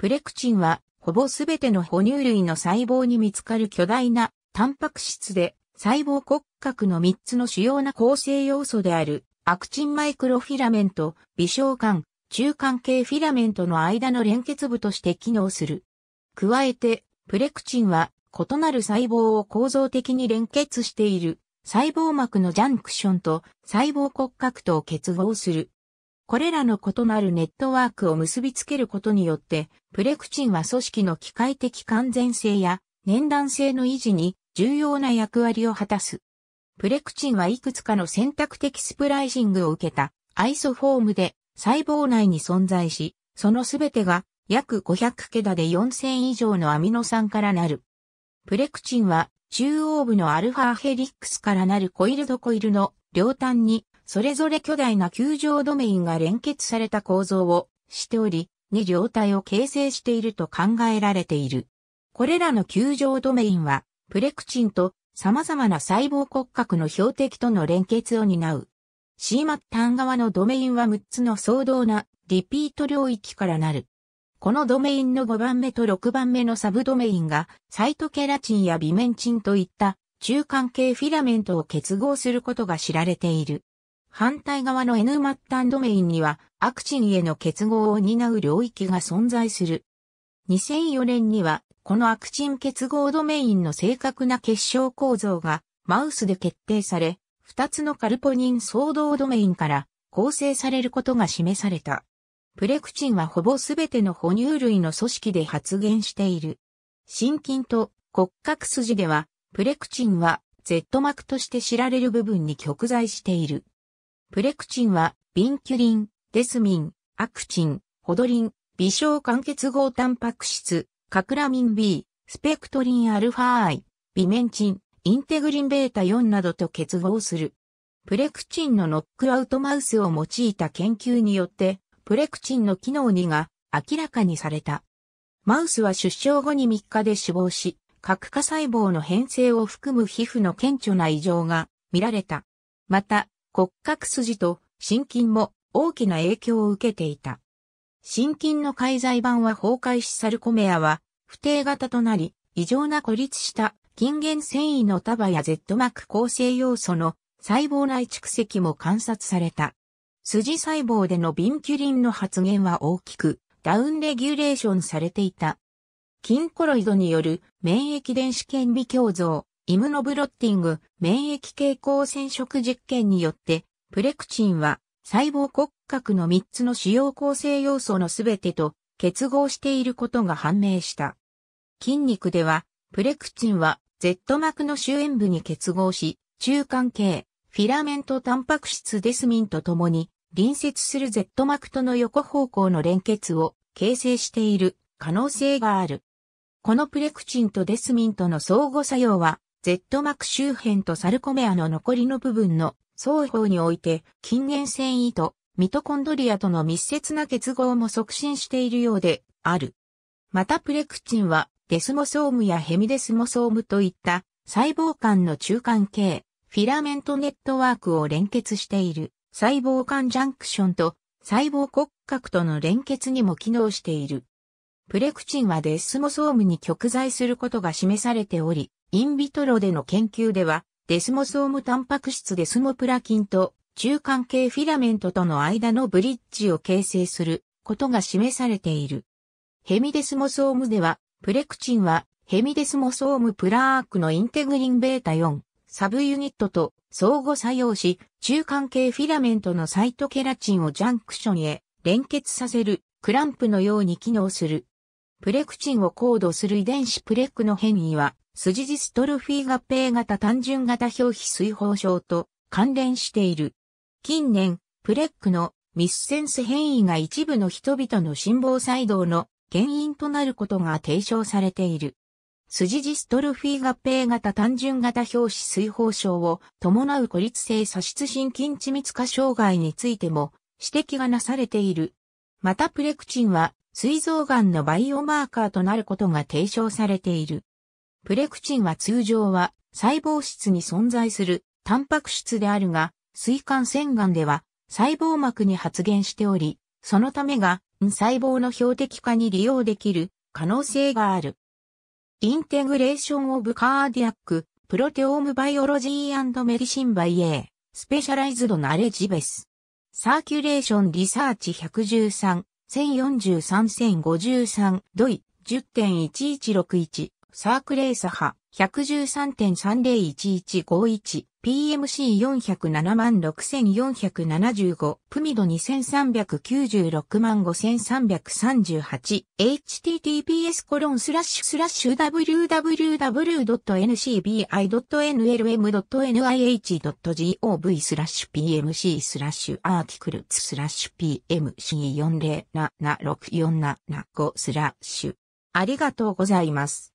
プレクチンは、ほぼすべての哺乳類の細胞に見つかる巨大なタンパク質で、細胞骨格の3つの主要な構成要素である、アクチンマイクロフィラメント、微小管、中間系フィラメントの間の連結部として機能する。加えて、プレクチンは異なる細胞を構造的に連結している細胞膜のジャンクションと細胞骨格とを結合するこれらの異なるネットワークを結びつけることによって、プレクチンは組織の機械的完全性や年段性の維持に重要な役割を果たす。プレクチンはいくつかの選択的スプライジングを受けたアイソフォームで細胞内に存在し、そのすべてが約500桁で4000以上のアミノ酸からなる。プレクチンは中央部のアルファヘリックスからなるコイルドコイルの両端にそれぞれ巨大な球場ドメインが連結された構造をしており、二両体を形成していると考えられている。これらの球場ドメインは、プレクチンと様々な細胞骨格の標的との連結を担う。シーマッタン側のドメインは6つの相当なリピート領域からなる。このドメインの5番目と6番目のサブドメインが、サイトケラチンやビメンチンといった中間系フィラメントを結合することが知られている。反対側の N 末端ドメインには、アクチンへの結合を担う領域が存在する。2004年には、このアクチン結合ドメインの正確な結晶構造が、マウスで決定され、2つのカルポニン騒動ドメインから構成されることが示された。プレクチンはほぼすべての哺乳類の組織で発現している。心筋と骨格筋では、プレクチンは Z 膜として知られる部分に極在している。プレクチンは、ビンキュリン、デスミン、アクチン、ホドリン、微小間結合タンパク質、カクラミン B、スペクトリンアルファ I、ビメンチン、インテグリンベータ4などと結合する。プレクチンのノックアウトマウスを用いた研究によって、プレクチンの機能2が明らかにされた。マウスは出生後に3日で死亡し、核化細胞の変性を含む皮膚の顕著な異常が見られた。また、骨格筋と心筋も大きな影響を受けていた。心筋の介在板は崩壊しサルコメアは不定型となり、異常な孤立した筋原繊維の束や Z 膜構成要素の細胞内蓄積も観察された。筋細胞でのビンキュリンの発現は大きくダウンレギュレーションされていた。筋コロイドによる免疫電子顕微鏡像、イムノブロッティング免疫傾光染色実験によって、プレクチンは細胞骨格の3つの主要構成要素のすべてと結合していることが判明した。筋肉では、プレクチンは Z 膜の周縁部に結合し、中間系、フィラメントタンパク質デスミンとともに、隣接する Z 膜との横方向の連結を形成している可能性がある。このプレクチンとデスミンとの相互作用は、Z 膜周辺とサルコメアの残りの部分の双方において、近縁繊維とミトコンドリアとの密接な結合も促進しているようである。またプレクチンは、デスモソームやヘミデスモソームといった細胞間の中間系、フィラメントネットワークを連結している細胞間ジャンクションと細胞骨格との連結にも機能している。プレクチンはデスモソームに極在することが示されており、インビトロでの研究では、デスモソームタンパク質デスモプラキンと中間系フィラメントとの間のブリッジを形成することが示されている。ヘミデスモソームでは、プレクチンはヘミデスモソームプラークのインテグリンベータ4サブユニットと相互作用し、中間系フィラメントのサイトケラチンをジャンクションへ連結させるクランプのように機能する。プレクチンをコードする遺伝子プレクの変異は、スジジストロフィー合併型単純型表皮水泡症と関連している。近年、プレックのミスセンス変異が一部の人々の心房細動の原因となることが提唱されている。スジジストロフィー合併型単純型表皮水泡症を伴う孤立性左出心筋緻密化障害についても指摘がなされている。またプレクチンは膵臓癌のバイオマーカーとなることが提唱されている。プレクチンは通常は細胞質に存在するタンパク質であるが、水管腺癌では細胞膜に発現しており、そのためが、細胞の標的化に利用できる可能性がある。インテグレーション・オブ・カーディアック・プロテオーム・バイオロジーメディシン・バイ・エー、スペシャライズド・ナレジベス。サーキュレーション・リサーチ113、1043-1053、ドイ、10.1161。サークレーサ波113.301151、PMC4076,475、プミド2396万5338、https コロンスラッシュスラッシュ www.ncbi.nlm.nih.gov スラッシュ PMC スラッシュアーティクルツスラッシュ p m c 4 0 7 6 4 7 5スラッシュ。ありがとうございます。